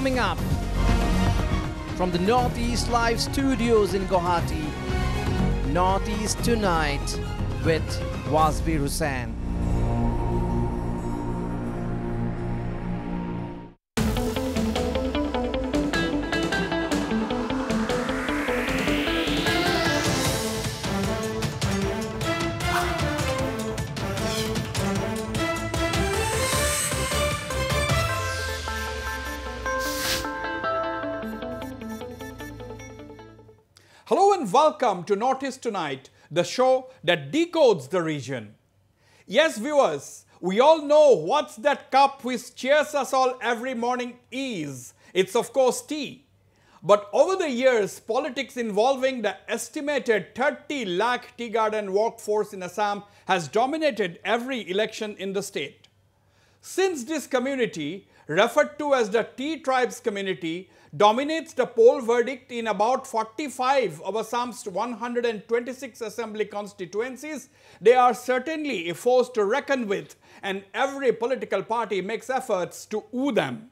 coming up from the Northeast Live Studios in Guwahati. Northeast Tonight with Wasbi Rusan. Welcome to Notice Tonight, the show that decodes the region. Yes, viewers, we all know what's that cup which cheers us all every morning is. It's of course tea. But over the years, politics involving the estimated 30 lakh tea garden workforce in Assam has dominated every election in the state. Since this community, referred to as the Tea Tribes community, dominates the poll verdict in about 45 of Assam's 126 assembly constituencies. They are certainly a force to reckon with and every political party makes efforts to woo them.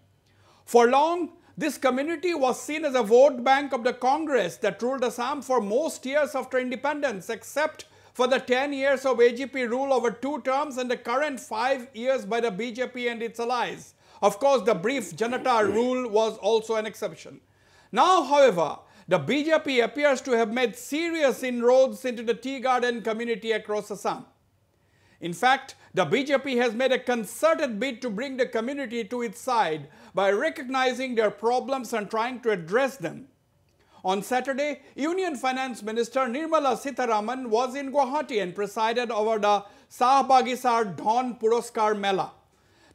For long, this community was seen as a vote bank of the Congress that ruled Assam for most years after independence except for the 10 years of AGP rule over two terms and the current five years by the BJP and its allies. Of course, the brief Janata rule was also an exception. Now, however, the BJP appears to have made serious inroads into the tea garden community across Assam. In fact, the BJP has made a concerted bid to bring the community to its side by recognizing their problems and trying to address them. On Saturday, Union Finance Minister Nirmala Sitharaman was in Guwahati and presided over the Sahabagisar Don Puroskar Mela.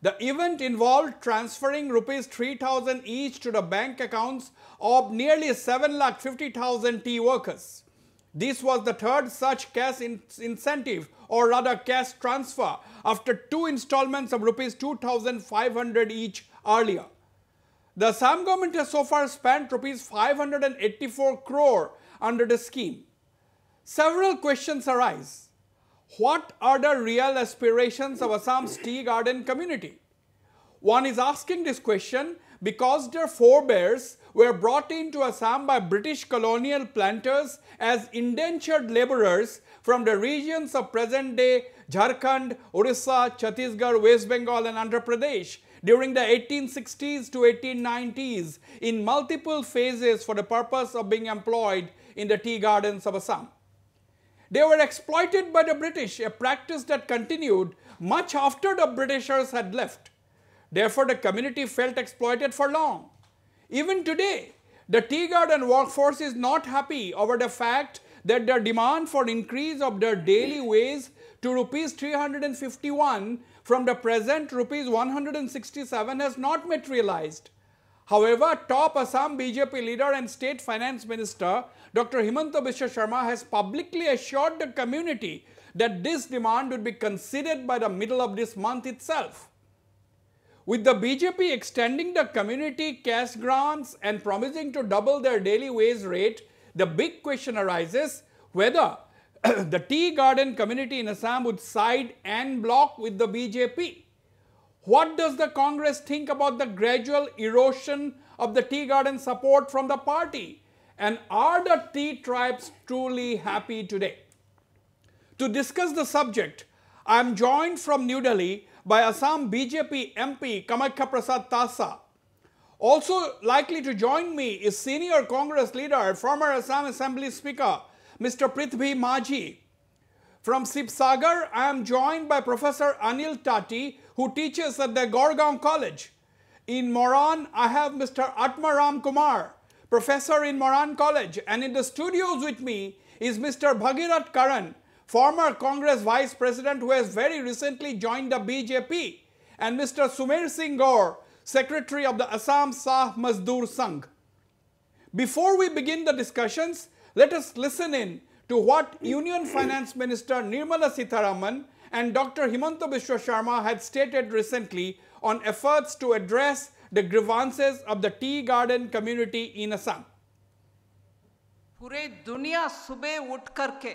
The event involved transferring rupees 3000 each to the bank accounts of nearly 7,50,000 tea workers. This was the third such cash in incentive or rather cash transfer after two installments of rupees 2500 each earlier. The Assam government has so far spent rupees 584 crore under the scheme. Several questions arise what are the real aspirations of Assam's tea garden community? One is asking this question because their forebears were brought into Assam by British colonial planters as indentured laborers from the regions of present-day Jharkhand, Orissa, Chhattisgarh, West Bengal and Andhra Pradesh during the 1860s to 1890s in multiple phases for the purpose of being employed in the tea gardens of Assam. They were exploited by the British, a practice that continued much after the Britishers had left. Therefore, the community felt exploited for long. Even today, the tea garden workforce is not happy over the fact that their demand for increase of their daily wage to rupees 351 from the present rupees 167 has not materialized. However, top Assam BJP leader and state finance minister Dr. Himanta Biswa Sharma has publicly assured the community that this demand would be considered by the middle of this month itself. With the BJP extending the community cash grants and promising to double their daily wage rate, the big question arises whether the tea garden community in Assam would side and block with the BJP. What does the Congress think about the gradual erosion of the tea garden support from the party? And are the tea tribes truly happy today? To discuss the subject, I am joined from New Delhi by Assam BJP MP Kamakha Prasad Tasa. Also likely to join me is senior Congress leader, former Assam Assembly Speaker Mr. Prithvi Maji. From Sibsagar, I am joined by Professor Anil Tati, who teaches at the Gorgon College. In Moran, I have Mr. Atmaram Kumar, professor in Moran College, and in the studios with me is Mr. Bhagirath Karan, former Congress Vice President who has very recently joined the BJP, and Mr. Sumer Singh Gaur, Secretary of the Assam Sah Mazdoor Sangh. Before we begin the discussions, let us listen in to what Union Finance Minister Nirmala Sitharaman and Dr. Himanta Biswa Sharma had stated recently on efforts to address the grievances of the tea garden community in Assam. पूरे दुनिया सुबह उठ करके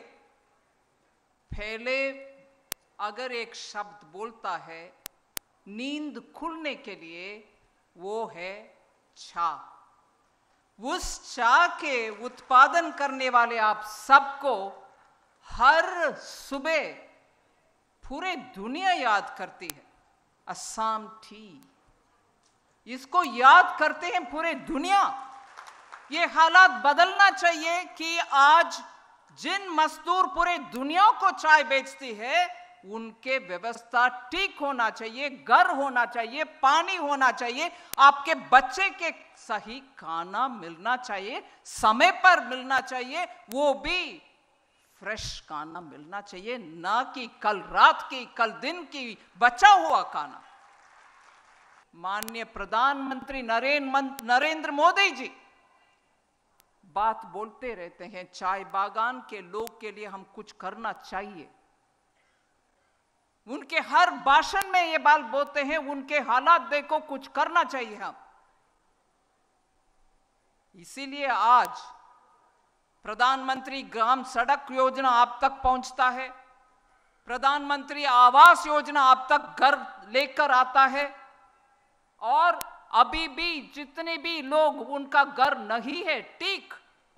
पहले अगर एक शब्द बोलता है नींद खुलने के लिए वो है छा उस चा के उत्पादन करने वाले आप सबको हर सुबह पूरे दुनिया याद करती है असम टी इसको याद करते हैं पूरे दुनिया ये हालात बदलना चाहिए कि आज जिन मजदूर पूरे दुनिया को चाय बेचती है उनके व्यवस्था ठीक होना चाहिए घर होना चाहिए पानी होना चाहिए आपके बच्चे के सही खाना मिलना चाहिए समय पर मिलना चाहिए वो भी फ्रेश काना मिलना चाहिए ना कि कल रात की कल दिन की बचा हुआ खाना माननीय प्रधानमंत्री नरेंद्र नरेंद्र मोदी जी बात बोलते रहते हैं चाय बागान के लोग के लिए हम कुछ करना चाहिए उनके हर भाषण में ये बात बोलते हैं उनके हालात देखो कुछ करना चाहिए हम इसीलिए आज प्रधानमंत्री ग्राम सड़क योजना आप तक पहुंचता है प्रधानमंत्री आवास योजना आप तक घर लेकर आता है और अभी भी जितने भी लोग उनका घर नहीं है ठीक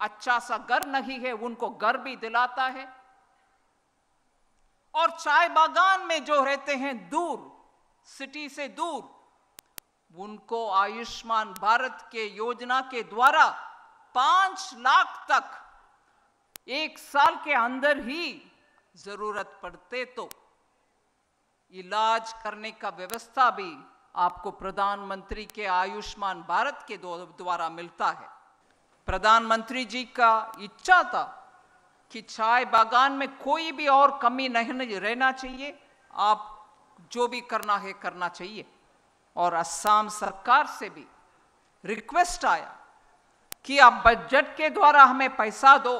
अच्छा सा घर नहीं है उनको घर भी दिलाता है और चाय बागान में जो रहते हैं दूर सिटी से दूर उनको आयुष्मान भारत के योजना के द्वारा पांच लाख तक एक साल के अंदर ही जरूरत पड़ते तो इलाज करने का व्यवस्था भी आपको प्रधानमंत्री के आयुष्मान भारत के द्वारा मिलता है प्रधानमंत्री जी का इच्छा था कि चाय बागान में कोई भी और कमी नहीं रहना चाहिए आप जो भी करना है करना चाहिए और असम सरकार से भी रिक्वेस्ट आया कि आप बजट के द्वारा हमें पैसा दो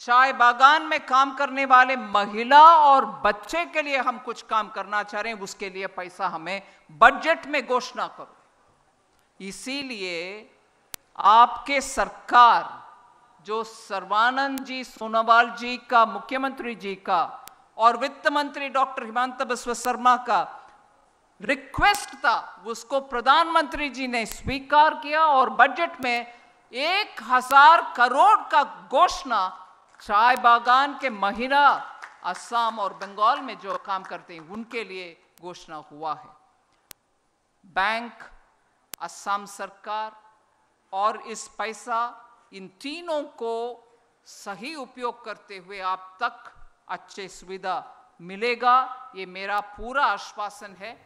चाय बागान में काम करने वाले महिला और बच्चे के लिए हम कुछ काम करना चाह रहे हैं उसके लिए पैसा हमें बजट में घोषणा करो इसीलिए आपके सरकार जो सर्वानंद जी सोनोवाल जी का मुख्यमंत्री जी का और वित्त मंत्री डॉक्टर हिमांत बिस्व शर्मा का रिक्वेस्ट था उसको प्रधानमंत्री जी ने स्वीकार किया और बजट में एक हजार करोड़ का घोषणा चाय बागान के महिला असम और बंगाल में जो काम करते हैं उनके लिए घोषणा हुआ है बैंक असम सरकार और इस पैसा इन तीनों को सही उपयोग करते हुए आप तक अच्छे सुविधा मिलेगा ये मेरा पूरा आश्वासन है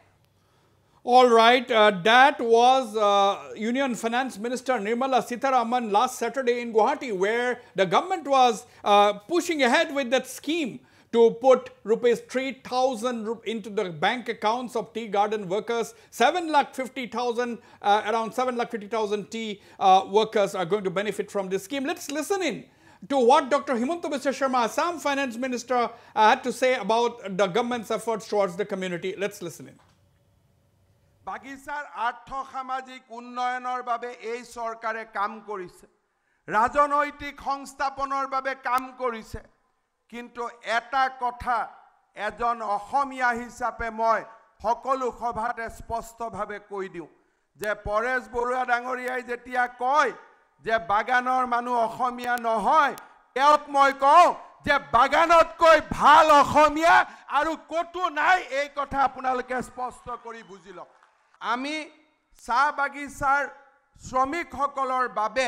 All right, uh, that was uh, Union Finance Minister Nirmala Sitharaman last Saturday in Guwahati, where the government was uh, pushing ahead with that scheme to put rupees 3,000 into the bank accounts of tea garden workers. 7 lakh 50,000, uh, around 7 lakh 50,000 tea uh, workers are going to benefit from this scheme. Let's listen in to what Dr. Himanta Biswa Sharma, Assam Finance Minister, uh, had to say about the government's efforts towards the community. Let's listen in. বাগিচার সামাজিক উন্নয়নের বাবে এই সরকারে কাম করেছে রাজনৈতিক সংস্থাপনের বাবে কাম করেছে কিন্তু এটা কথা এজন অসমিয়া হিসাবে মই সকল সভাতে স্পষ্টভাবে কই দিও যে পরেশ বরুয়া ডাঙরিয়ায় যেতিয়া কয় যে বাগানের মানু অসমিয়া নহয় মই কও যে বাগানতকৈ ভাল অসমিয়া আৰু কতো নাই এই কথা আপোনালোকে স্পষ্ট কৰি বুজি লওক আমি চাহ বাগিচাৰ শ্ৰমিকসকলৰ বাবে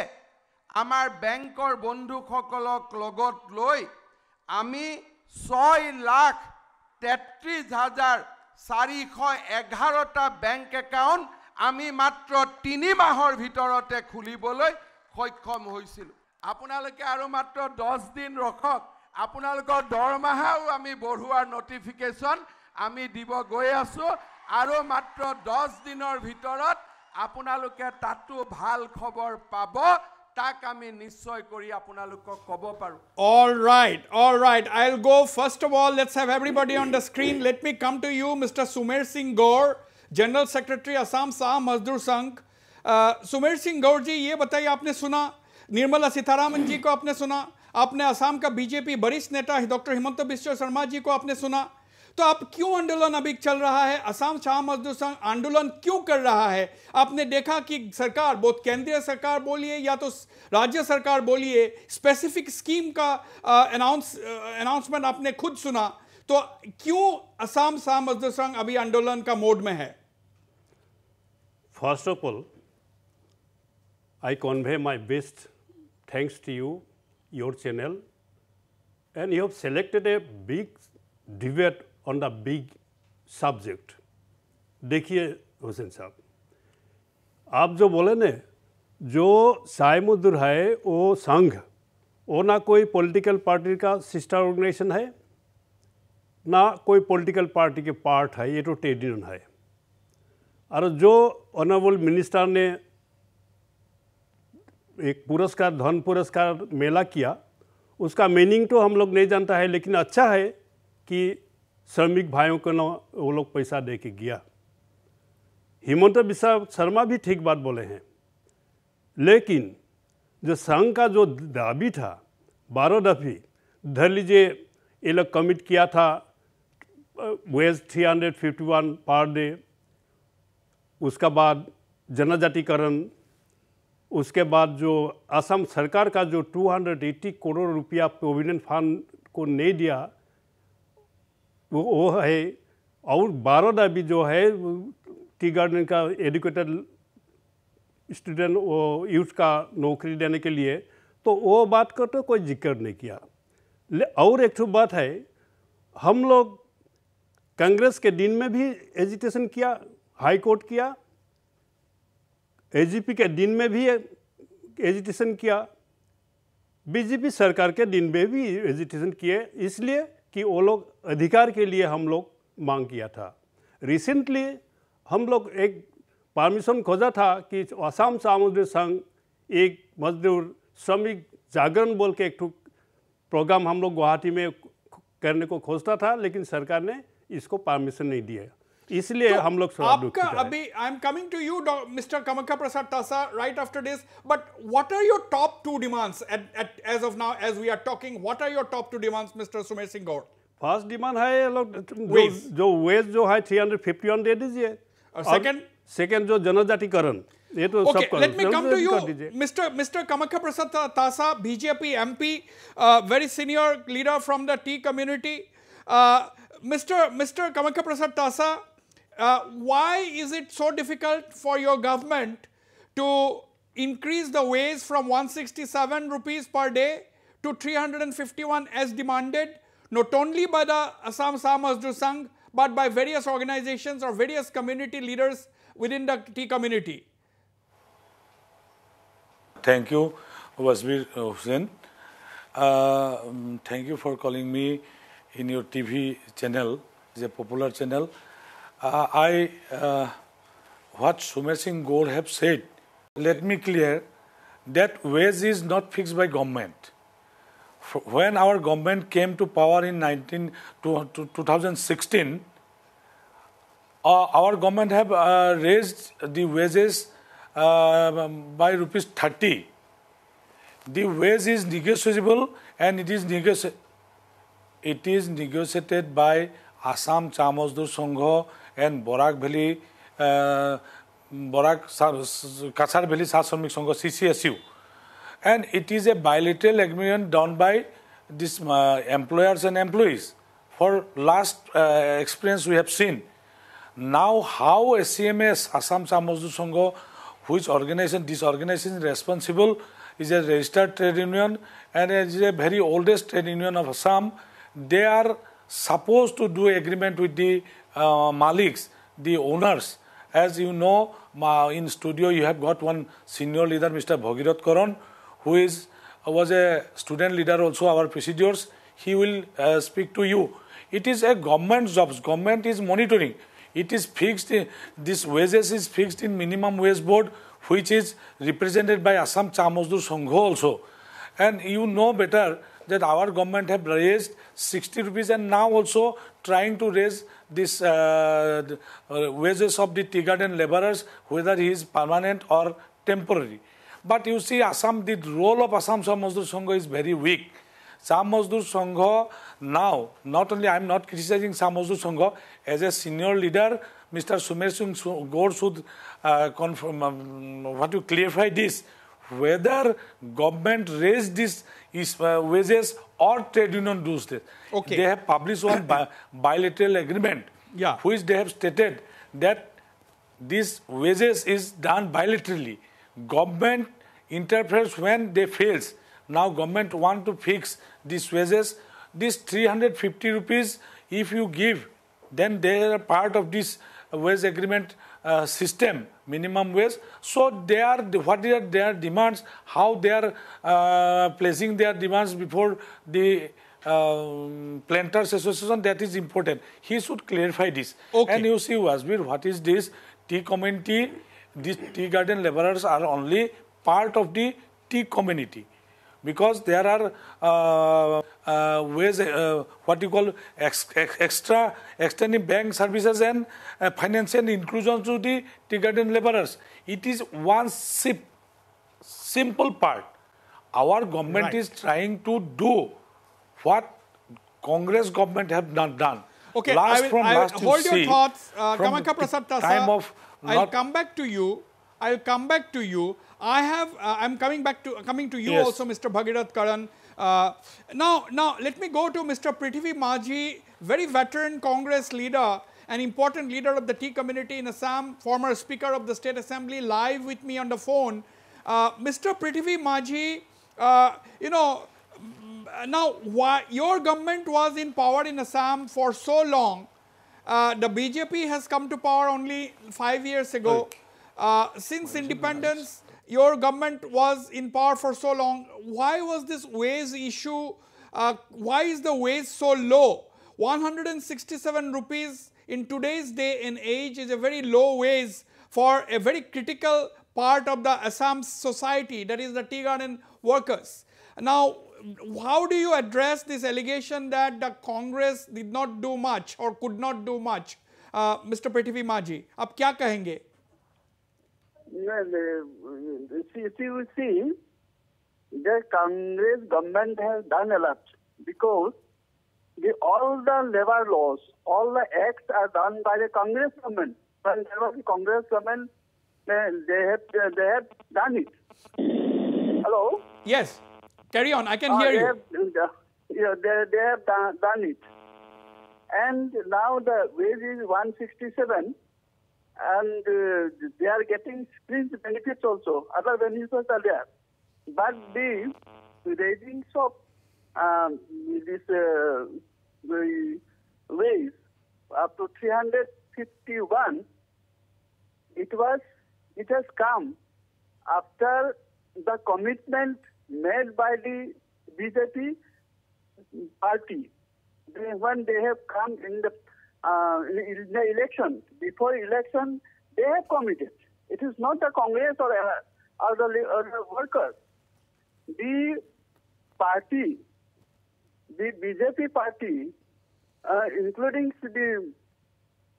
আমাৰ বেংকৰ বন্ধুসকলক লগত লৈ আমি ছয় লাখ তেত্ৰিছ হাজাৰ চাৰিশ এঘাৰটা বেংক একাউণ্ট আমি মাত্ৰ তিনি মাহৰ ভিতৰতে খুলিবলৈ সক্ষম হৈছিলোঁ আপোনালোকে আৰু মাত্ৰ দহ দিন ৰখক আপোনালোকৰ দৰমহাও আমি বঢ়োৱাৰ নটিফিকেশ্যন আমি দিব গৈ আছোঁ आरो मात्र 10 দিনৰ ভিতৰত আপোনালোকৈ টাটু ভাল খবৰ পাব তাক আমি নিশ্চয় কৰি আপোনালোকক ক'ব পাৰো alright alright I'll go first of all let's have এবাৰিডি on the screen let me come to you Mr. Sumir Singh Gaur General Secretary Assam Sam Mazdur Sangh Sumir Singh Gaur ji ইয়ে বতাই আপনে শোনা নির্মল सीतारामन জি কো আপনে শোনা আপনে অসম কা বিজেপি বৰিস নেতা Dr. Himanta Biswa Sharma জি কো আপনে শোনা तो अब क्यों आंदोलन अभी चल रहा है असम शाह मजदूर संघ आंदोलन क्यों कर रहा है आपने देखा कि सरकार बहुत केंद्रीय सरकार बोलिए या तो राज्य सरकार बोलिए स्पेसिफिक स्कीम का अनाउंस अनाउंसमेंट आपने खुद सुना तो क्यों असम शाह मजदूर संघ अभी आंदोलन का मोड में है first of all I convey my best thanks to you your channel and you have selected a big debate on the big subject देखिए हुसैन साहब आप जो बोले ने जो सायमुद्र है वो संघ वो ना कोई पॉलिटिकल पार्टी का सिस्टर ऑर्गेनाइजेशन है ना कोई पॉलिटिकल पार्टी के पार्ट है ये तो ट्रेड यूनियन है और जो ऑनरेबल मिनिस्टर ने एक पुरस्कार धन पुरस्कार मेला किया उसका मीनिंग तो हम लोग नहीं जानता है लेकिन अच्छा है कि श्रमिक भाइयों को ना वो लोग पैसा दे के गया हिमंत विश्वा शर्मा भी ठीक बात बोले हैं लेकिन जो संघ का जो दाबी था बारह दफी धर लीजिए ये लोग कमिट किया था wage three hundred fifty one per day उसका बाद जनजातिकरण उसके बाद जो असम सरकार का जो 280 करोड़ रुपया प्रोविडेंट फंड को नहीं दिया वो है और बारोदा भी जो है टी गार्डन का एजुकेटेड स्टूडेंट वो यूथ का नौकरी देने के लिए तो वो बात का तो कोई जिक्र नहीं किया ले और एक बात है हम लोग कांग्रेस के दिन में भी एजुटेशन किया हाई कोर्ट किया एजीपी के दिन में भी एजुटेशन किया बीजेपी सरकार के दिन में भी एजुटेशन किए इसलिए कि वो लोग अधिकार के लिए हम लोग मांग किया था रिसेंटली हम लोग एक परमिशन खोजा था कि असम सामुद्रिक संघ एक मजदूर श्रमिक जागरण बोल के एक प्रोग्राम हम लोग गुवाहाटी में करने को खोजता था लेकिन सरकार ने इसको परमिशन नहीं दिया इसलिए तो हम लोग आपका अभी I am coming to you mister Kamakhya Prasad Tasa right after this but what are your top two demands at at, as of now, as we are talking? What are your top two demands, Mr. Sumer Singh Gaur? First demand है लोग जो, veg जो है 350 on दे दीजिए और second second जो जनजातिकरण ये तो okay, सब let me come to you mister mister Kamakhya Prasad Tasa BJP MP very senior leader from the tea community mister mister Kamakhya Prasad Tasa uh, why is it so difficult for your government to increase the wage from 167 rupees per day to 351 as demanded, not only by the Assam Samazdu Sangh, but by various organizations or various community leaders within the tea community. Thank you, Wasbir Hussain. Uh, um, thank you for calling me in your TV channel. It's a popular channel. Uh, I, uh, what Sumer Singh Gore have said, let me clear that wage is not fixed by government. When our government came to power in to, 2016, uh, our government have uh, raised the wages uh, by rupees 30. The wage is negotiable and it is negotiated. It is negotiated by Assam Chamozdur Sangha and Borak Valley, Borak Kasar Valley Sashamik Sangha CCSU. And it is a bilateral agreement done by these uh, employers and employees. For last uh, experience we have seen, now how SCMS, Assam Samazdu Sangha, which organization, this organization responsible, is a registered trade union and is a very oldest trade union of Assam. They are supposed to do agreement with the uh, maliks, the owners. As you know, in studio you have got one senior leader, Mr. Bhagirath Karan, who is uh, was a student leader also our procedures. He will uh, speak to you. It is a government jobs. Government is monitoring. It is fixed. This wages is fixed in minimum wage board, which is represented by Assam Chamozdur Sangho also. And you know better that our government have raised 60 rupees and now also trying to raise this uh, uh, wages of the tea garden laborers, whether he is permanent or temporary. But you see, Assam, the role of Assam Sam Sangha is very weak. Sam Sangha now, not only I am not criticizing Sam Sangha, as a senior leader, Mr. Sumer Singh Gore should uh, confirm, um, want to clarify this whether government raised this is, uh, wages or trade union does this. Okay. They have published one bi bilateral agreement yeah. which they have stated that this wages is done bilaterally. Government interferes when they fails. Now government want to fix these wages. This 350 rupees if you give, then they are part of this wage agreement uh, system, minimum wage. So they are what are their demands, how they are uh, placing their demands before the um, planters association. That is important. He should clarify this. Okay. And you see, Wasbir, what is this tea community? These tea garden laborers are only part of the tea community because there are uh, uh ways, uh, what you call ex- ex- extra extending bank services and uh, financial inclusion to the tea garden laborers. It is one sip, simple part. Our government right. is trying to do what Congress government have not done. Okay, last I will, from I will, last hold your see, thoughts. Uh, Kamaka Prasad Tasa, I'll come back to you I'll come back to you. I have, uh, I'm coming back to, coming to you yes. also, Mr. Bhagirath Karan. Uh, now, now let me go to Mr. Pratibha Maji, very veteran Congress leader, an important leader of the tea community in Assam, former Speaker of the State Assembly, live with me on the phone. Uh, Mr. Pratibha Maji, uh, you know, mm, now why your government was in power in Assam for so long, uh, the BJP has come to power only five years ago. Right. Uh, since independence, your government was in power for so long. Why was this wage issue? Uh, why is the wage so low? 167 rupees in today's day and age is a very low wage for a very critical part of the Assam society, that is the tea garden workers. Now, how do you address this allegation that the Congress did not do much or could not do much? Uh, Mr. Prithvi Maji, आप क्या कहेंगे well, see, see, see, the Congress government has done a lot because the, all the labor laws, all the acts are done by the Congress government. When there was the Congress government, they have they have done it. Hello. Yes. Carry on. I can uh, hear you. Have, yeah, they, they have done, done it. And now the wage is 167 and uh, they are getting fringe benefits also. Other benefits are there. But the raising of um, this uh, raise up to 351, it was it has come after the commitment made by the BJP party when they have come in the uh, the election, before election, they have committed. It is not the Congress or, uh, or, the, or the workers. The party, the BJP party, uh, including the,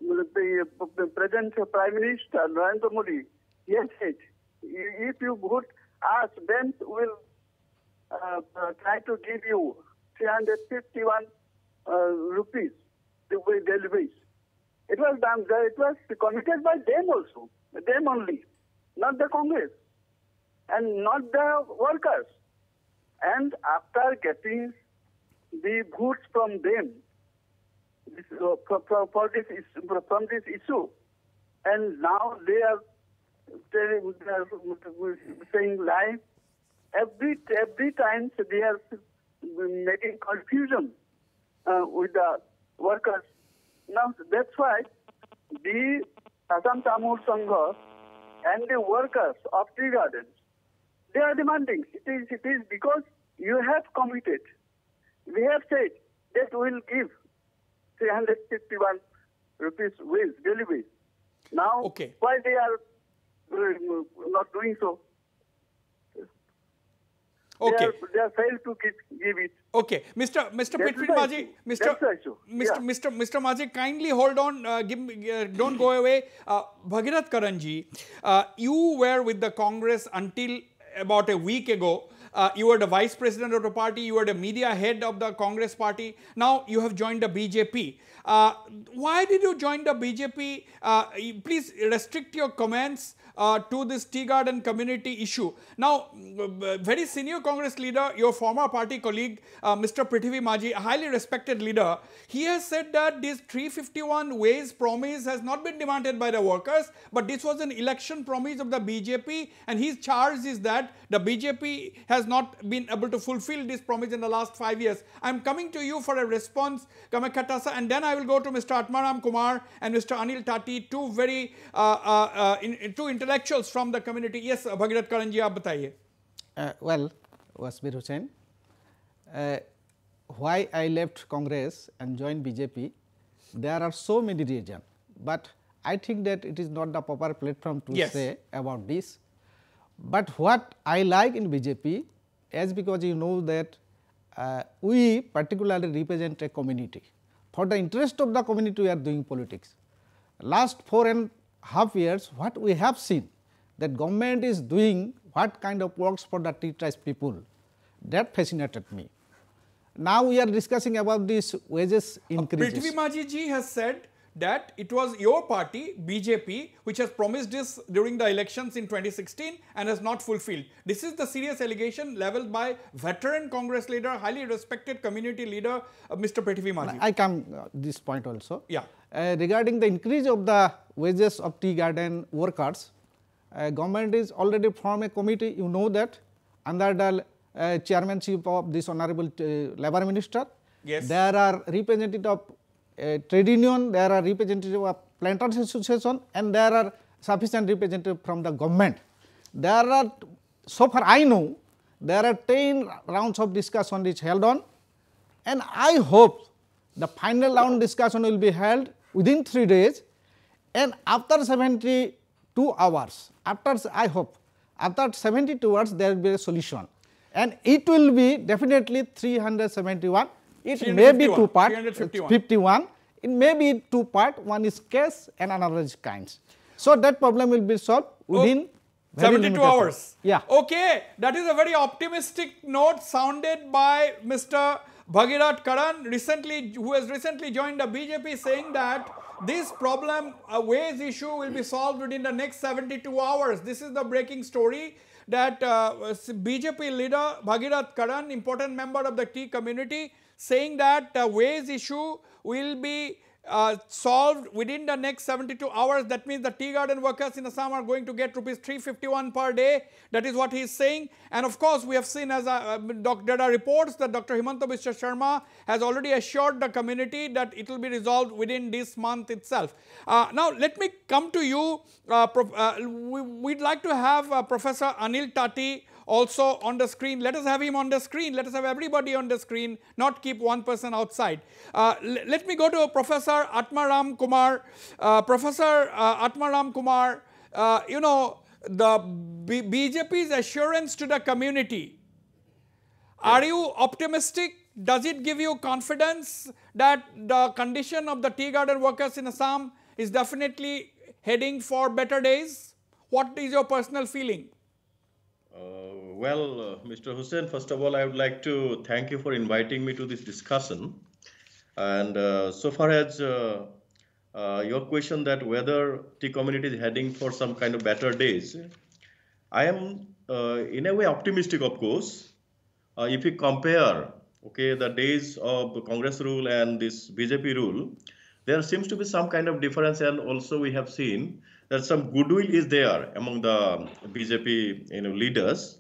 the, the present Prime Minister Narendra Modi, Yes, it. if you would us, then we'll uh, try to give you 351 uh, rupees way they Levites. It was done, uh, it was committed by them also, them only, not the Congress, and not the workers. And after getting the goods from them, this, uh, for, for, this from this issue, and now they are uh, saying lies. Every every time they are making confusion uh, with the workers. Now that's why the Assam Tamil Sangha and the workers of tea gardens, they are demanding. It is, it is because you have committed. We have said that we will give 351 rupees wage, daily wage. Now, okay. why they are uh, not doing so? Okay. They are, they are to give it. Okay, Mr. Mr. That's Maji, Mr. Mr. Yeah. Mr. Mr. Maji, kindly hold on. Uh, give, uh, don't go away. Uh, Bhagirath Karanji, uh, you were with the Congress until about a week ago. Uh, you were the vice president of the party, you were the media head of the Congress party. Now you have joined the BJP. Uh, why did you join the BJP? Uh, please restrict your comments uh, to this tea garden community issue. Now, mm, uh, very senior Congress leader, your former party colleague, uh, Mr. Prithvi Maji, a highly respected leader, he has said that this 351 ways promise has not been demanded by the workers, but this was an election promise of the BJP and his charge is that the BJP has not been able to fulfill this promise in the last five years. I'm coming to you for a response, Kamakatasa, and then I will go to Mr. Atmaram Kumar and Mr. Anil Tati, two very, uh, uh, uh in, two intellectuals from the community. Yes, uh, Bhagirath Karan you आप Uh, well, Wasbir Hussain, uh, why I left Congress and joined BJP, there are so many reasons, but I think that it is not the proper platform to yes. say about this. But what I like in BJP is because you know that uh, we particularly represent a community. For the interest of the community, we are doing politics. Last four and half years what we have seen that government is doing what kind of works for the tea tribes people that fascinated me. Now we are discussing about this wages increase. Uh, Prithvi Maji ji has said that it was your party, BJP, which has promised this during the elections in 2016 and has not fulfilled. This is the serious allegation leveled by veteran Congress leader, highly respected community leader, uh, Mr. Prithvi Maji. I come uh, this point also. Yeah. Uh, regarding the increase of the wages of tea garden workers, uh, government is already formed a committee, you know that, under the uh, chairmanship of this honorable uh, labour minister. Yes. There are representative of trade union, there are representative of planters association and there are sufficient representative from the government. There are, so far I know, there are 10 rounds of discussion is held on and I hope the final round discussion will be held within 3 days and after 72 hours, after I hope, after 72 hours there will be a solution and it will be definitely 371 it may be two part, 51. It may be two part, one is case and another is kinds. So that problem will be solved oh, within oh, 72 hours. Time. Yeah. Okay. That is a very optimistic note sounded by Mr. Bhagirat Karan recently, who has recently joined the BJP saying that this problem, a uh, ways issue will be solved within the next 72 hours. This is the breaking story that uh, BJP leader Bhagirat Karan, important member of the tea community, saying that the wage issue will be uh, solved within the next 72 hours. That means the tea garden workers in Assam are going to get rupees 351 per day. That is what he is saying. And of course, we have seen as a, uh, uh there are reports that Dr. Himanta Biswa Sharma has already assured the community that it will be resolved within this month itself. Uh, now, let me come to you. Uh, uh we, would like to have uh, Professor Anil Tati also on the screen. Let us have him on the screen. Let us have everybody on the screen, not keep one person outside. Uh, let me go to Professor Atmaram Kumar. Uh, Professor uh, Atmaram Kumar, uh, you know, the B BJP's assurance to the community. Are you optimistic? Does it give you confidence that the condition of the tea garden workers in Assam is definitely heading for better days? What is your personal feeling? Uh, well, uh, Mr. Hussein, first of all, I would like to thank you for inviting me to this discussion. And uh, so far as uh, uh, your question that whether the community is heading for some kind of better days, I am uh, in a way optimistic, of course. if you compare, okay, the days of Congress rule and this BJP rule, there seems to be some kind of difference, and also we have seen that some goodwill is there among the BJP you know, leaders.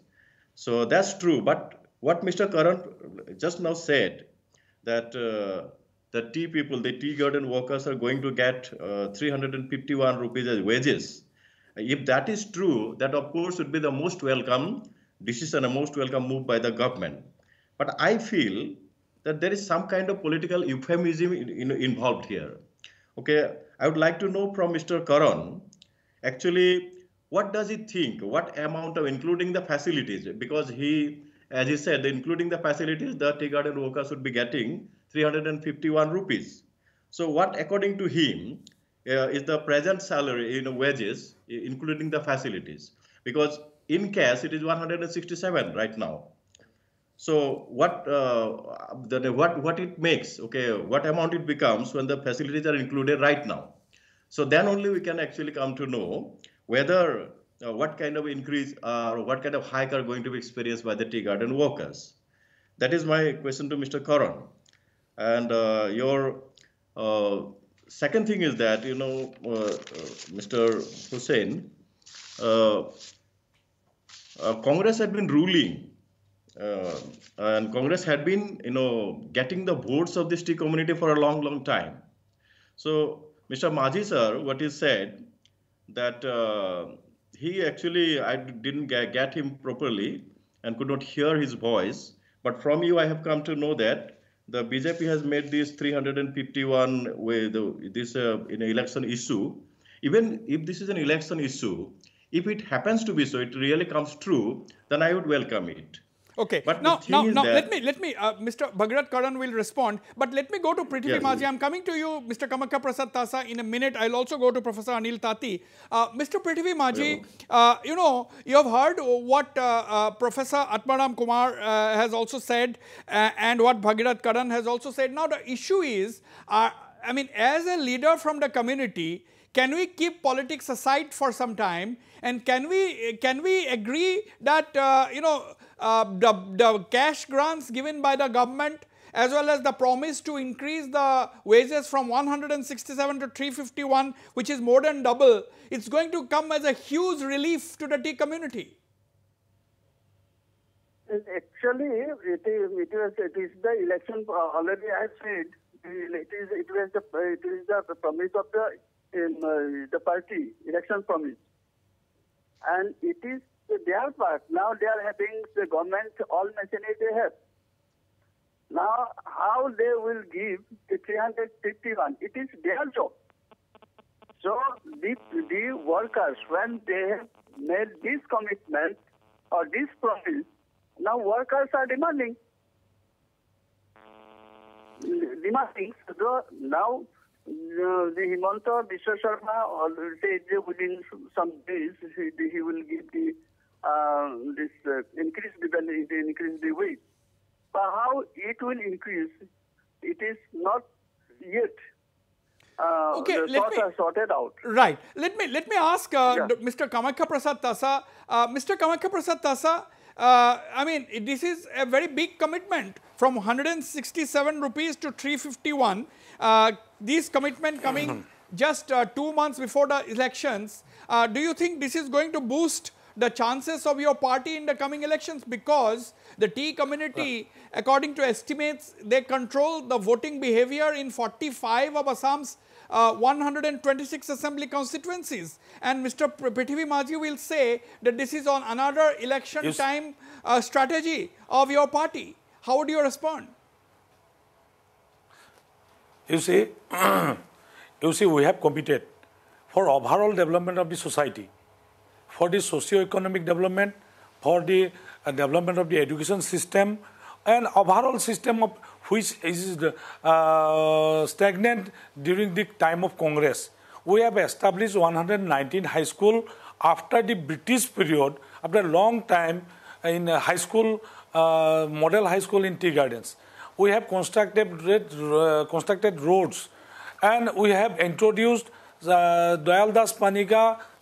So that's true. But what Mr. Karan just now said that uh, the tea people, the tea garden workers are going to get uh, 351 rupees as wages. If that is true, that of course would be the most welcome decision, a most welcome move by the government. But I feel that there is some kind of political euphemism in, in, involved here. Okay, I would like to know from Mr. Karan actually what does he think what amount of including the facilities because he as he said including the facilities the tea garden workers would be getting 351 rupees so what according to him uh, is the present salary in you know, wages including the facilities because in cash it is 167 right now so what uh, the, what what it makes okay what amount it becomes when the facilities are included right now so then only we can actually come to know whether uh, what kind of increase uh, or what kind of hike are going to be experienced by the tea garden workers. That is my question to Mr. Karan. And uh, your uh, second thing is that, you know, uh, uh, Mr. Hussein, Congress had been ruling and Congress had been, you know, getting the votes of this tea community for a long, long time. So Mr. Maji sir, what he said that uh, he actually I didn't get him properly and could not hear his voice. But from you, I have come to know that the BJP has made this 351 with this uh, in election issue. Even if this is an election issue, if it happens to be so, it really comes true, then I would welcome it. Okay. But now, now, now let me, let me, uh, Mr. Bhagirath Karan will respond. But let me go to Priti yeah, Maji. I'm coming to you, Mr. Kamakya Prasad Tasa, in a minute. I'll also go to Professor Anil Tati. Uh, Mr. Priti Maji, uh, you know, you have heard what uh, uh, Professor Atmaram Kumar uh, has also said and what Bhagirath Karan has also said. Now, the issue is, I mean, as a leader from the community, can we keep politics aside for some time and can we can we agree that uh, you know uh, the, the cash grants given by the government as well as the promise to increase the wages from 167 to 351 which is more than double it's going to come as a huge relief to the tea community actually it is it was it is the election uh, already i said it is it was the it is the promise of the in, uh, the party election promise and it is their part. Now they are having the government all machinery they have. Now how they will give the 351? It is their job. So the, the workers, when they made this commitment or this promise, now workers are demanding. Demanding. So now uh, the Himanta Biswa Sharma already within some days he, he will give the uh, this uh, increase the value, increase the weight. But how it will increase, it is not yet. Uh, okay, let me, sorted out. Right. Let me let me ask uh, yeah. Mr. Kamakha Prasad Tasa. Uh, Mr. Kamakha Prasad Tasa, uh, I mean, this is a very big commitment from 167 rupees to 351. Uh, these commitment coming just uh, two months before the elections, uh, do you think this is going to boost the chances of your party in the coming elections? Because the tea community, uh. according to estimates, they control the voting behavior in 45 of Assam's uh, 126 assembly constituencies. And Mr. Prithivi Maji will say that this is on another election time uh, strategy of your party. How would you respond? You see, you see, we have competed for overall development of the society, for the socio-economic development, for the uh, development of the education system, and overall system of which is uh, stagnant during the time of Congress. We have established 119 high school after the British period, after a long time in high school, uh, model high school in Tea Gardens we have constructed, uh, constructed roads and we have introduced the Dayal Das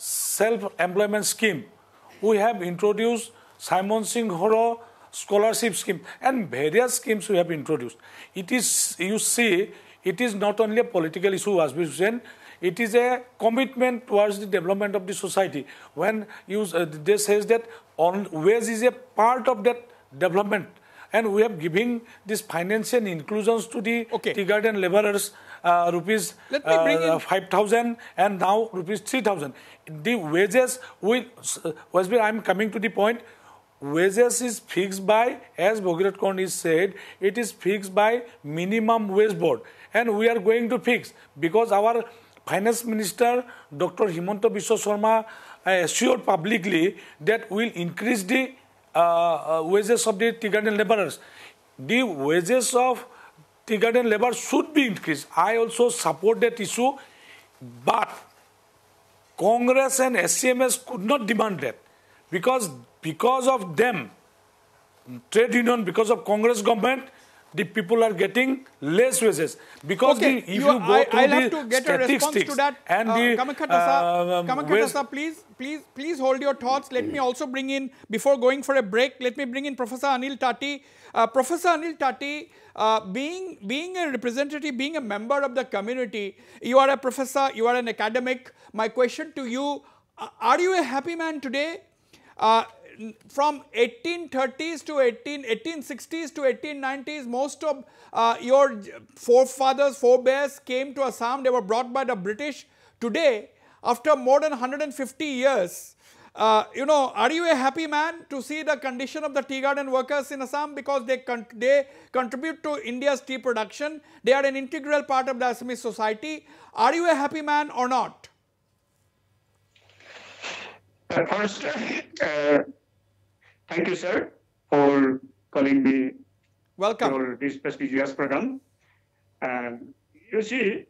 self-employment scheme. We have introduced Simon Singh Horo scholarship scheme and various schemes we have introduced. It is, you see, it is not only a political issue, as we said, it is a commitment towards the development of the society. When you, uh, they says that on wage is a part of that development and we are giving this financial inclusions to the okay. tea garden laborers uh, rupees uh, 5000 and now rupees 3000 the wages will i'm coming to the point wages is fixed by as bhagirat is said it is fixed by minimum wage board and we are going to fix because our finance minister dr himanta biswa sharma uh, assured publicly that will increase the uh, uh, wages of the tea garden laborers. The wages of tea garden labor should be increased. I also support that issue, but Congress and SCMS could not demand that because because of them, trade union, because of Congress government, the people are getting less wages because okay. the, if you, you go I, through I'll the to get statistics to that. and uh, the Kamakhata, uh, um, please, please, please hold your thoughts. Let me also bring in before going for a break. Let me bring in Professor Anil Tati. Uh, Professor Anil Tati, uh, being being a representative, being a member of the community, you are a professor, you are an academic. My question to you: uh, Are you a happy man today? Uh, from 1830s to 18, 1860s to 1890s, most of uh, your forefathers, forebears came to Assam. They were brought by the British. Today, after more than 150 years, uh, you know, are you a happy man to see the condition of the tea garden workers in Assam because they, con they contribute to India's tea production. They are an integral part of the Assamese society. Are you a happy man or not? Uh, first, uh, Thank you, sir, for calling me. Welcome. For this prestigious program. And you see,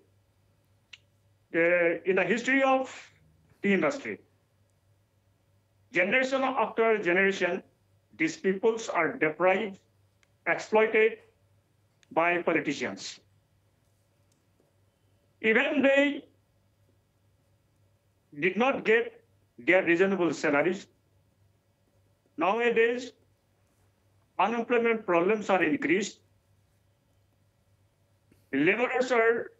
in the history of the industry, generation after generation, these peoples are deprived, exploited by politicians. Even they did not get their reasonable salaries Nowadays, unemployment problems are increased. Laborers are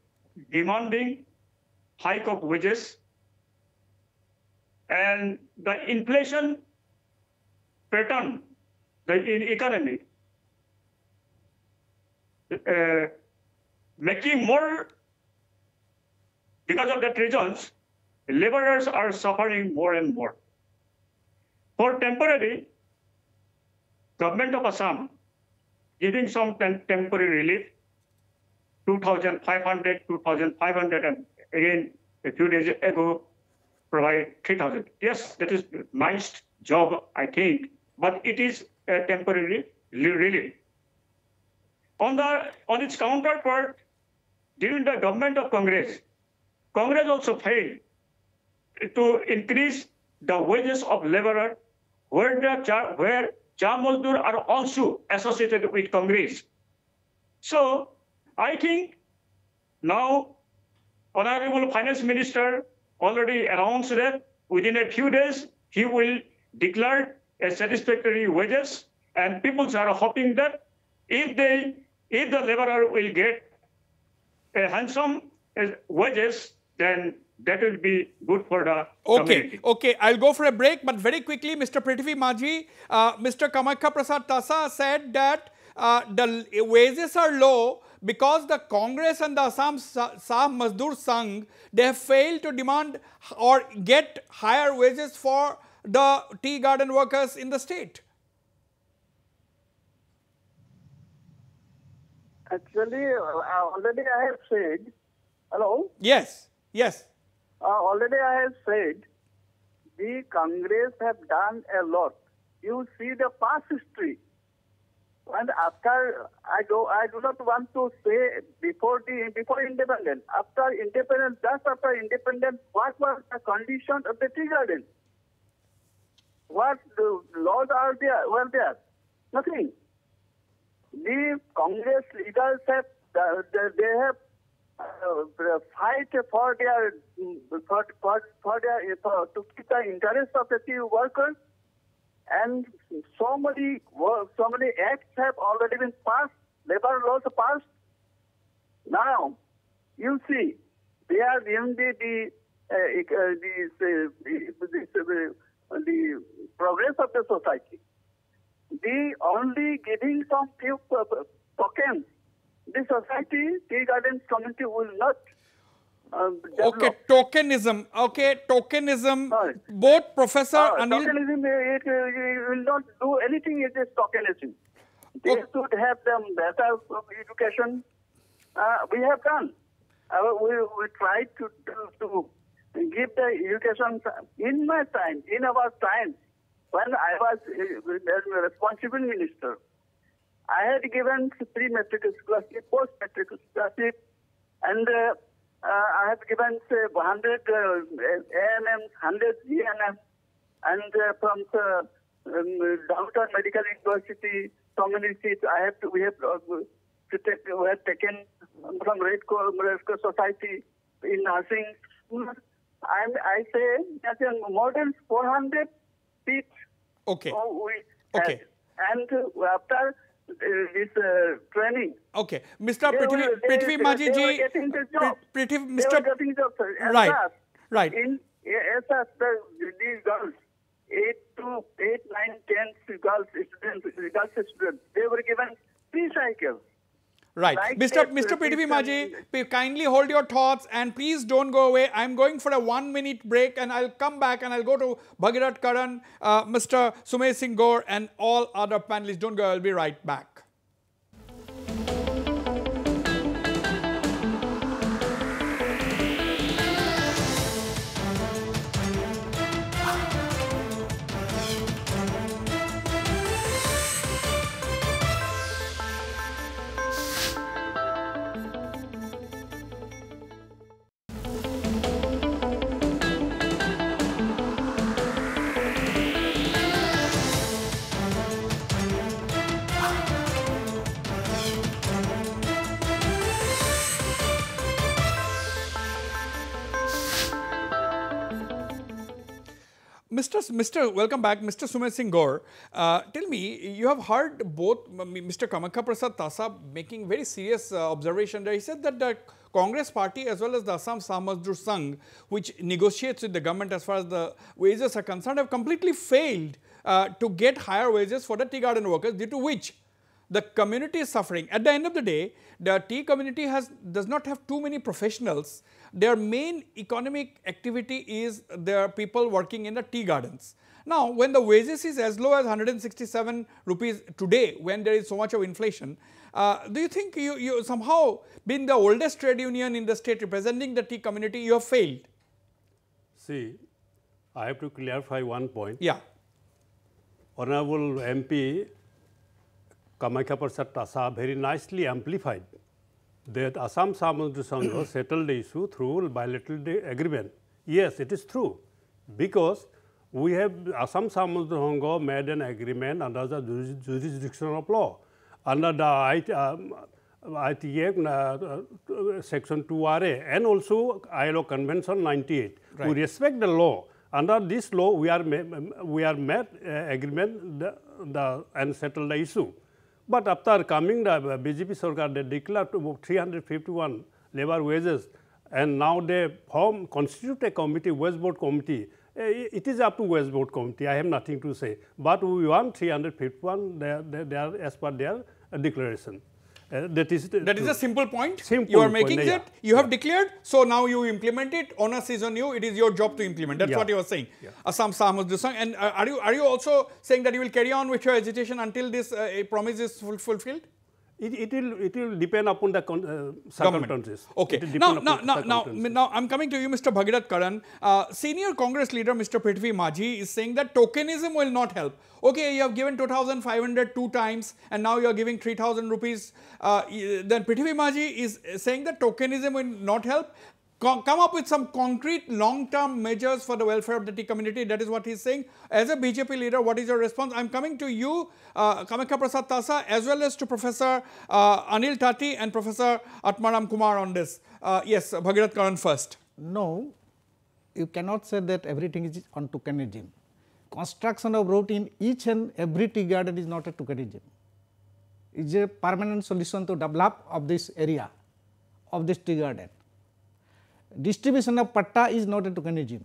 demanding hike of wages and the inflation pattern the, in economy uh, making more because of that reasons laborers are suffering more and more for temporary, government of Assam giving some temporary relief, 2,500, 2,500, and again a few days ago provide 3,000. Yes, that is nice job, I think, but it is a temporary relief. On, the, on its counterpart, during the government of Congress, Congress also failed to increase the wages of laborer where the Cha, where Cha are also associated with Congress. So I think now Honorable Finance Minister already announced that within a few days he will declare a satisfactory wages and people are hoping that if they if the laborer will get a handsome uh, wages then that will be good for the okay community. okay i'll go for a break but very quickly mr prithvi maji uh, mr kamakha prasad tasa said that uh, the wages are low because the Congress and the Assam Sah Mazdoor Sangh, they have failed to demand or get higher wages for the tea garden workers in the state. Actually, uh, already I have said, hello? Yes, yes. Uh, already I have said the Congress have done a lot. You see the past history. And after I do, I do not want to say before the before independence. After independence, just after independence, what was the condition of the tea garden? What laws are there? Were there? Nothing. The Congress leaders have they have fight for their for, for, for their for, to keep the interest of the few workers and so many so many acts have already been passed labor laws passed now you see they are in the the uh, uh the, the, the, the progress of the society the only giving some few uh, tokens this society, tea gardens community will not um, okay, tokenism. Okay, tokenism. Both Professor uh, Anil. Tokenism it, it will not do anything. It is tokenism. They okay. should have them better education. Uh, we have done. Uh, we we tried to, to to give the education in my time, in our time, when I was uh, responsible minister. I had given pre-metric scholarship, post-metric scholarship, and uh, uh, I have given say 100 uh, 100 GNM, and uh, from the uh, um, Downtown Medical University, so many seats I have to, we have uh, to take, we have taken from Red Cross, Society in nursing. I I say that more than 400 seats. Okay. we okay. Had. And uh, after uh, this uh, training. Okay, Mr. Prithvi, Prithvi Maji ji, Prithvi, Mr. Job, right, SAS, right. In SS, these girls, eight to eight, nine, ten girls students, girls students, they were given free cycles. Right. right? Mr. Mr. PTV Maji, kindly hold your thoughts and please don't go away. I'm going for a one minute break and I'll come back and I'll go to Bhagirat Karan, uh, Mr. Sumay Singh Gore and all other panelists. Don't go, I'll be right back. Mr. Mr. Welcome back, Mr. Sumit Singh Gore. Uh, tell me, you have heard both Mr. Kamakha Prasad Tasa making very serious uh, observation there. He said that the Congress party as well as the Assam Samajdur Sangh, which negotiates with the government as far as the wages are concerned, have completely failed uh, to get higher wages for the tea garden workers due to which the community is suffering. At the end of the day, the tea community has does not have too many professionals. Their main economic activity is their people working in the tea gardens. Now, when the wages is as low as 167 rupees today, when there is so much of inflation, uh, do you think you, you somehow being the oldest trade union in the state representing the tea community, you have failed? See, I have to clarify one point. Yeah. Honorable MP Kamakhya Prasad Tasa very nicely amplified that Assam Samudra settled the issue through bilateral agreement. Yes, it is true because we have Assam Samudra made an agreement under the jurisdiction of law. Under the um, ITA uh, uh, Section 2RA and also ILO Convention 98. Right. We respect the law. Under this law, we are we are met uh, agreement the, the, and settle the issue. But after coming the uh, BJP Sarkar, they declared 351 labor wages and now they form, constitute a committee, wage board committee. Eh, it is up to wage board committee, I have nothing to say. But we want 351 they, they are, as per their declaration. Uh, that is that true. is a simple point. Simple you are making point, it. Yeah. You have yeah. declared. So now you implement it. Onus is on you. It is your job to implement. That's yeah. what you are saying. Assam Samus And uh, are you are you also saying that you will carry on with your agitation until this uh, promise is fulfilled? It, it, will it will depend upon the uh, circumstances. Okay. Now, now, now, now, now, I'm coming to you, Mr. Bhagirath Karan. Uh, senior Congress leader, Mr. Prithvi Maji, is saying that tokenism will not help. Okay, you have given 2,500 two times and now you are giving 3,000 rupees. Uh, then Prithvi Maji is saying that tokenism will not help come up with some concrete long-term measures for the welfare of the tea community. That is what he's saying. As a BJP leader, what is your response? I'm coming to you, uh, Prasad Tasa, as well as to Professor uh, Anil Tati and Professor Atmaram Kumar on this. Uh, yes, Bhagirath Karan first. No, you cannot say that everything is on tokenism. Construction of road in each and every tea garden is not a tokenism. It's a permanent solution to develop of this area, of this tea garden distribution of patta is not a tokenism,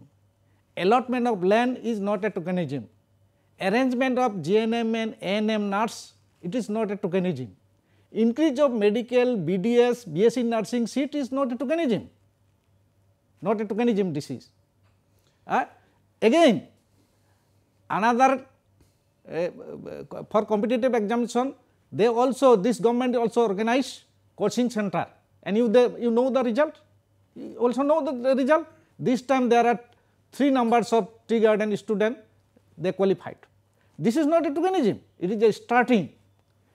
allotment of land is not a tokenism, arrangement of GNM and ANM nurses it is not a tokenism, increase of medical, BDS, BSc nursing seat is not a tokenism, not a tokenism disease. Uh, again another uh, for competitive examination they also this government also organize coaching center and you they, you know the result you also know the result. This time there are 3 numbers of tea garden student they qualified. This is not a tokenism, it is a starting.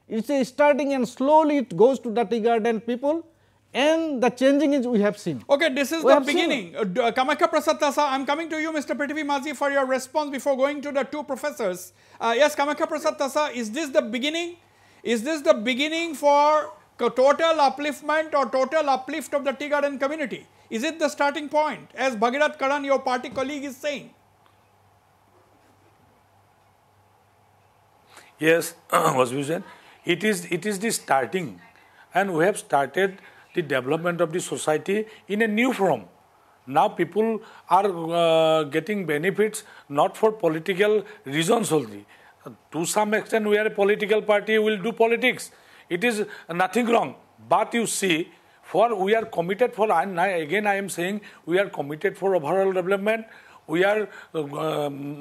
It is a starting and slowly it goes to the tea garden people and the changing is we have seen. Okay, this is we the beginning. Uh, uh Kamakya Prasad Tasa, I am coming to you Mr. Prithvi Mazi for your response before going to the two professors. Uh, yes, Kamakya Prasad Tasa, is this the beginning? Is this the beginning for total upliftment or total uplift of the tea garden community? Is it the starting point as Bhagirath Karan, your party colleague is saying? Yes, Vasbhushan, it is, it is the starting and we have started the development of the society in a new form. Now people are uh, getting benefits not for political reasons only. To some extent we are a political party, we will do politics. It is nothing wrong. But you see, for we are committed for, and again I am saying, we are committed for overall development. We are um,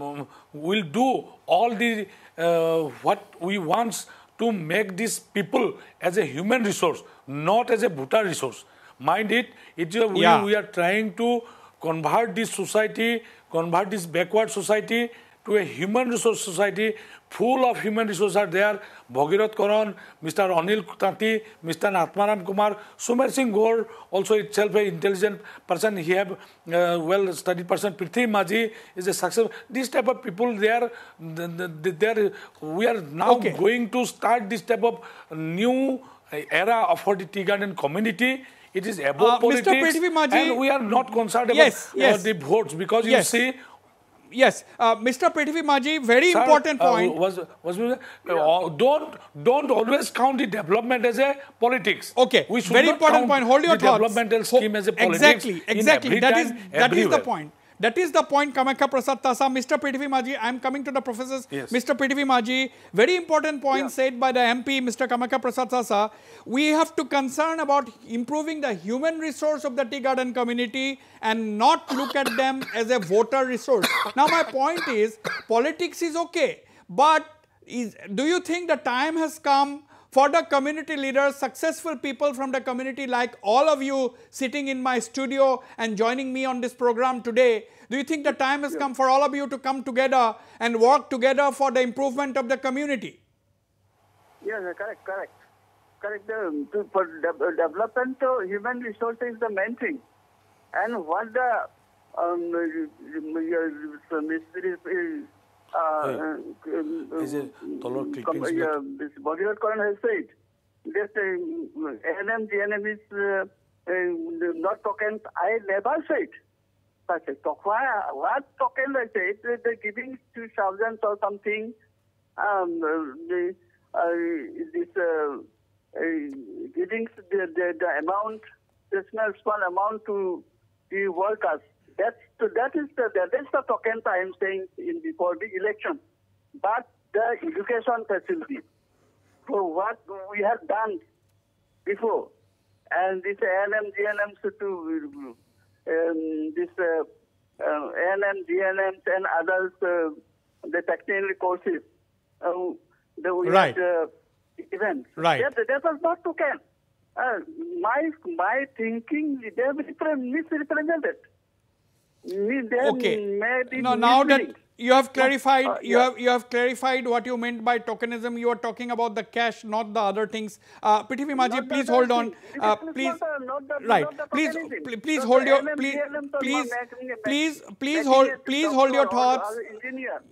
um, will do all the uh, what we want to make these people as a human resource, not as a Bhuta resource. Mind it, it is we, yeah. we are trying to convert this society, convert this backward society to a human resource society full of human resources are there. Bhagirath Karan, Mr. Anil Tanti, Mr. Atmaram Kumar, Sumer Singh Gore, also itself an intelligent person. He have uh, well studied person. Prithvi Maji is a success. This type of people, they are, they are we are now okay. going to start this type of new era of the tea garden community. It is about uh, politics, and we are not concerned about yes, uh, yes. Uh, the votes because yes. you see yes, uh, Mr. Prithvi Maji, very Sir, important uh, point. Uh, was, was, was yeah. uh, don't don't always count the development as a politics. Okay, very important point. Hold your the thoughts. Developmental scheme as a politics. Exactly, exactly. That time, is the point. That is the point Kamakya Prasad Tasa, Mr. PTV Maji, I am coming to the professors, yes. Mr. PTV Maji, very important point yeah. said by the MP, Mr. Kamakya Prasad Tasa, we have to concern about improving the human resource of the tea garden community and not look at them as a voter resource. now my point is, politics is okay, but is, do you think the time has come for the community leaders, successful people from the community like all of you sitting in my studio and joining me on this program today, do you think the time has come for all of you to come together and work together for the improvement of the community? Yes, correct, correct. Correct. for de development, human resource is the main thing. And what the um, as a dollar clippings. Uh, um, this Bodyguard Current has said that uh, NM, is uh, uh, not tokens. I never said such a token. What token I said? They're giving 2,000 or something. Um, uh, the, uh, this uh, uh, giving the, the, the amount, the small, small amount to the workers. That's so that is the, that's the token I am saying in the, for the election. But the education facility for what we have done before, and this ANM, GNMs um, this uh, uh, ANM, and others, uh, the technical courses, uh, the right. uh, events. Right. That, that was not token. Uh, my my thinking, they have misrepresented. Meet them, okay. No, now that you have clarified. Uh, yeah. You have you have clarified what you meant by tokenism. You are talking about the cash, not the other things. Uh, Prithvi Maji, please hold on. Uh, please, right. please, please hold your please, please, please, please hold, please hold your thoughts,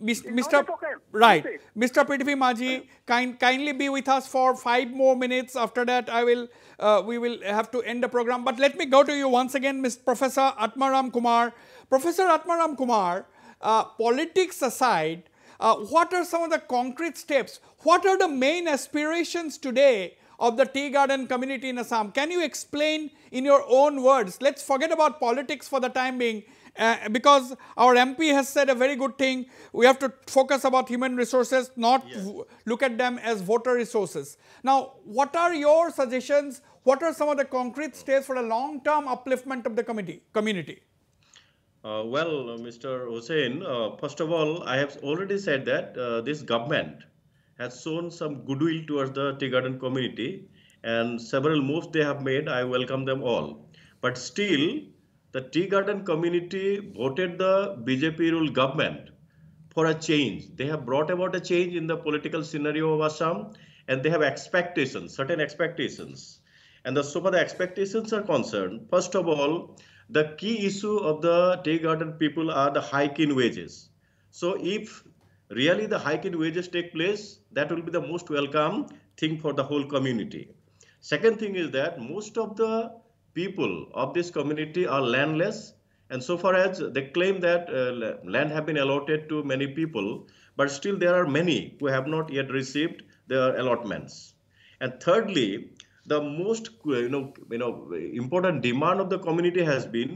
Mr. Right, Mr. Prithvi Maji, kind, kindly be with us for five more minutes. After that, I will, uh, we will have to end the program. But let me go to you once again, Miss Professor Atmaram Kumar. Professor Atmaram Kumar uh, politics aside, uh, what are some of the concrete steps? What are the main aspirations today of the tea garden community in Assam? Can you explain in your own words? Let's forget about politics for the time being. Uh, because our MP has said a very good thing. We have to focus about human resources, not yes. look at them as voter resources. Now, what are your suggestions? What are some of the concrete steps for the long-term upliftment of the committee, community? Uh, well, uh, Mr. Hossein, uh, first of all, I have already said that uh, this government has shown some goodwill towards the tea garden community and several moves they have made. I welcome them all. But still, the tea garden community voted the BJP rule government for a change. They have brought about a change in the political scenario of Assam and they have expectations, certain expectations. And as so far the expectations are concerned, first of all, the key issue of the tea garden people are the hike in wages. So if really the hike in wages take place, that will be the most welcome thing for the whole community. Second thing is that most of the people of this community are landless and so far as they claim that uh, land have been allotted to many people, but still there are many who have not yet received their allotments. And thirdly, the most you know you know important demand of the community has been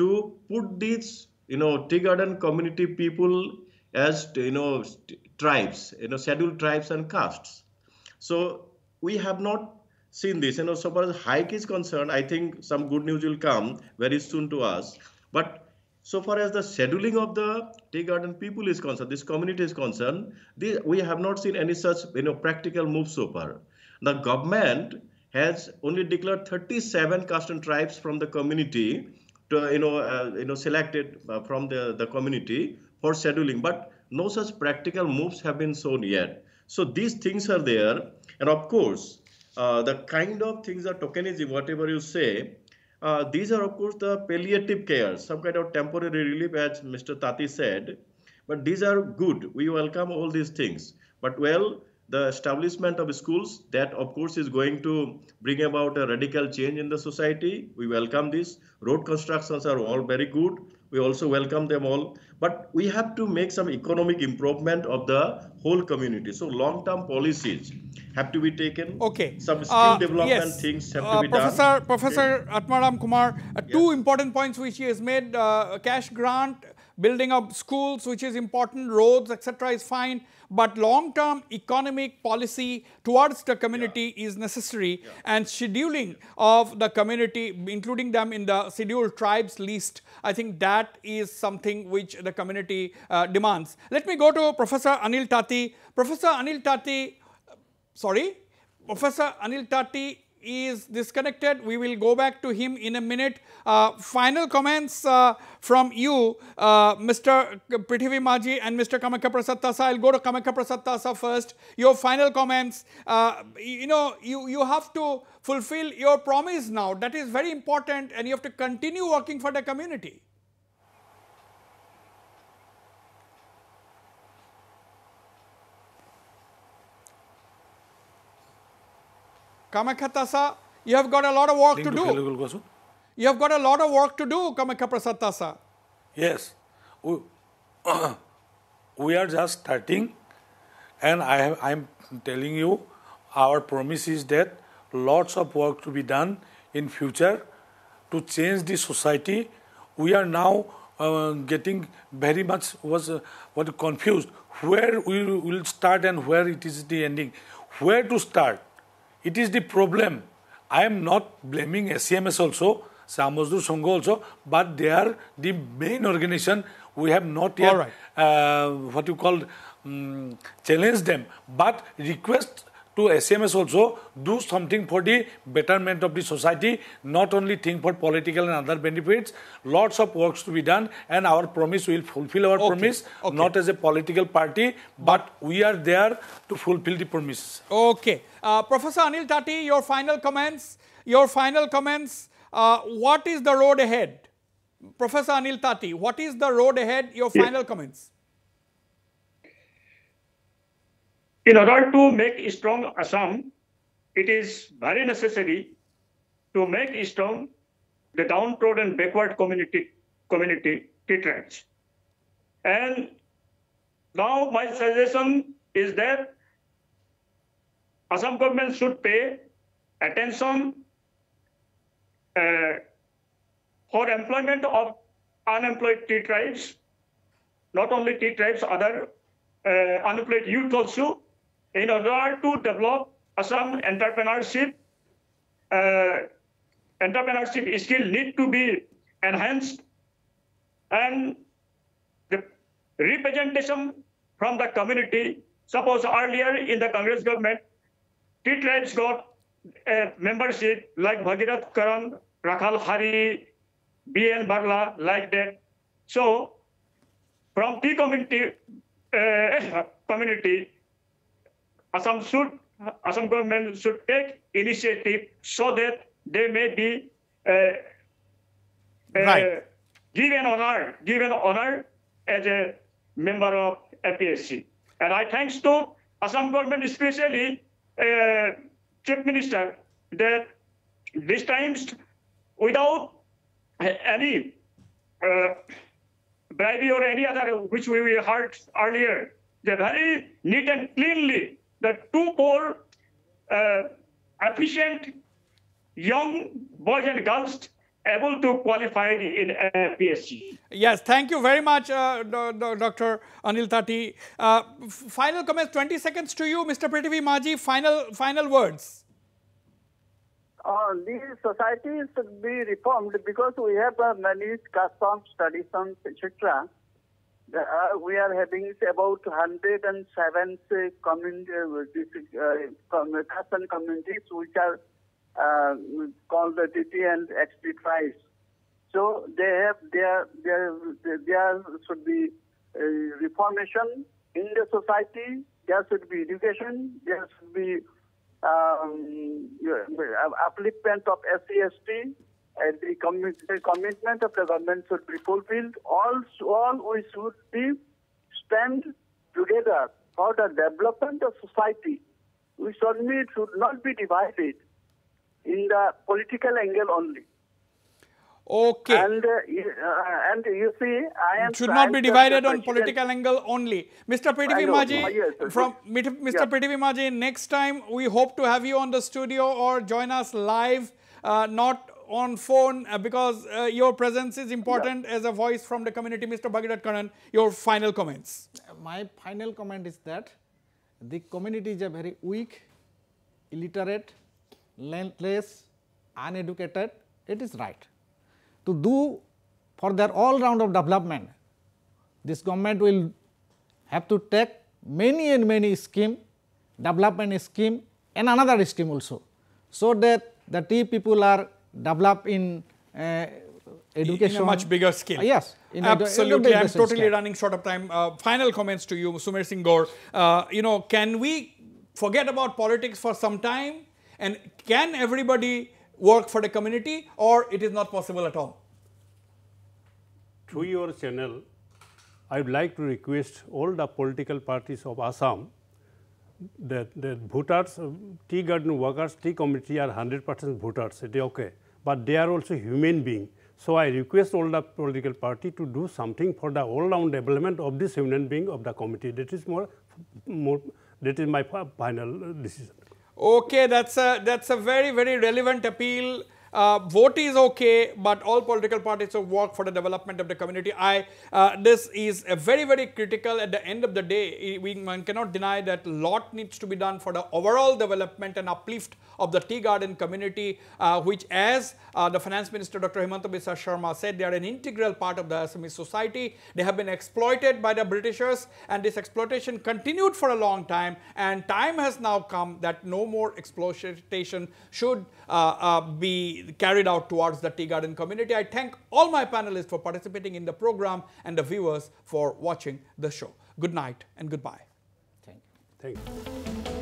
to put these you know tea garden community people as you know tribes you know scheduled tribes and castes so we have not seen this you know, so far as hike is concerned i think some good news will come very soon to us but so far as the scheduling of the tea garden people is concerned, this community is concerned, this, we have not seen any such you know practical move so far. The government has only declared 37 and tribes from the community to, uh, you know, uh, you know, selected uh, from the, the community for scheduling, but no such practical moves have been shown yet. So these things are there. And of course, uh, the kind of things are tokenism, whatever you say, uh, these are of course the palliative care, some kind of temporary relief as Mr. Tati said, but these are good. We welcome all these things. But well, the establishment of schools that of course is going to bring about a radical change in the society we welcome this road constructions are all very good we also welcome them all but we have to make some economic improvement of the whole community so long term policies have to be taken okay some uh, skill uh, development yes. things have uh, to be professor, done professor okay. atmaram kumar uh, two yes. important points which he has made uh, cash grant building of schools which is important roads etc is fine but long-term economic policy towards the community yeah. is necessary yeah. and scheduling of the community, including them in the scheduled tribes list, I think that is something which the community uh, demands. Let me go to Professor Anil Tati. Professor Anil Tati, sorry, Professor Anil Tati is disconnected. We will go back to him in a minute. Uh, final comments uh, from you, uh, Mr. Prithivi Maji and Mr. Kamakya Prasad Tasa. I'll go to Kamakya Prasad Tasa first. Your final comments. Uh, you know, you, you have to fulfill your promise now. That is very important and you have to continue working for the community. Kamakatasa, you have got a lot of work to, do. You have got a lot of work to do, Kamakapasatasa. Yes. We, we are just starting, and I have, I'm telling you, our promise is that lots of work to be done in future to change the society. We are now uh, getting very much was uh, what confused where we will start and where it is the ending, where to start it is the problem. I am not blaming SCMS also, Samazdur Sangha also, but they are the main organization. We have not yet right. uh, what you call um, challenged them, but request to SMS also do something for the betterment of the society, not only think for political and other benefits. Lots of works to be done, and our promise will fulfill our okay. promise, okay. not as a political party, but we are there to fulfill the promises. Okay. Uh, Professor Anil Tati, your final comments. Your final comments. Uh, what is the road ahead? Professor Anil Tati, what is the road ahead? Your final yes. comments. In order to make a strong Assam, it is very necessary to make strong the downtrodden backward community community tribes. And now my suggestion is that Assam government should pay attention uh, for employment of unemployed tea tribes, not only tea tribes, other uh, unemployed youth also, in order to develop some entrepreneurship uh, entrepreneurship skill need to be enhanced and the representation from the community. Suppose earlier in the Congress government, three tribes got a membership like Bhagirath Karan, Rakhal Hari, B.N. Barla, like that. So from tea community, uh, community Assam should, Assam government should take initiative so that they may be uh, uh right. given honor, given honor as a member of APSC. And I thanks to Assam government, especially uh, Chief Minister, that this time without any uh, bribery or any other, which we heard earlier, they very neat and cleanly the two more uh, efficient young boys and girls able to qualify in uh, PSG. Yes, thank you very much, uh, Dr. Anil Tati. Uh, final comments, 20 seconds to you, Mr. Prithvi Maji. Final, final words. Uh, societies should be reformed because we have uh, many customs, traditions, etc. Uh, uh, we are having about 107 community, uh, uh communities which are uh, called the DT and XP tribes. So they have their their there should be uh, reformation in the society. There should be education. There should be um, uh, upliftment of SCST. And the, commitment of the government should be fulfilled. All, all we should be stand together for the development of society. We certainly should not be divided in the political angle only. Okay. And, uh, uh and you see, I am. It should not be divided on political angle only. Mr. Prithvi Maji, yes, from Mr. Yeah. Prithvi Maji, next time we hope to have you on the studio or join us live. Uh, not on phone uh, because uh, your presence is important yeah. as a voice from the community. Mr. Bhagirat Karan, your final comments. My final comment is that the community is a very weak, illiterate, landless, uneducated. It is right to do for their all round of development. This government will have to take many and many scheme, development scheme and another scheme also. So that the tea people are develop in uh, education. In much bigger scale. yes. Absolutely. I'm totally scale. running short of time. Uh, final comments to you, Sumer Singh Gore. Uh, you know, can we forget about politics for some time? And can everybody work for the community or it is not possible at all? Through your channel, I would like to request all the political parties of Assam that the voters, tea garden workers, tea community are 100% voters, it is okay but they are also human beings. So I request all the political party to do something for the all-round development of this human being of the committee. That is more, more that is my final decision. Okay, that's a, that's a very, very relevant appeal uh, vote is okay, but all political parties should work for the development of the community. I uh, this is very very critical. At the end of the day, we one cannot deny that lot needs to be done for the overall development and uplift of the tea garden community, uh, which, as uh, the finance minister Dr. Himanta Biswa Sharma said, they are an integral part of the Assamese society. They have been exploited by the Britishers, and this exploitation continued for a long time. And time has now come that no more exploitation should uh, uh, be carried out towards the tea garden community. I thank all my panelists for participating in the program and the viewers for watching the show. Good night and goodbye. Thank you. Thank you.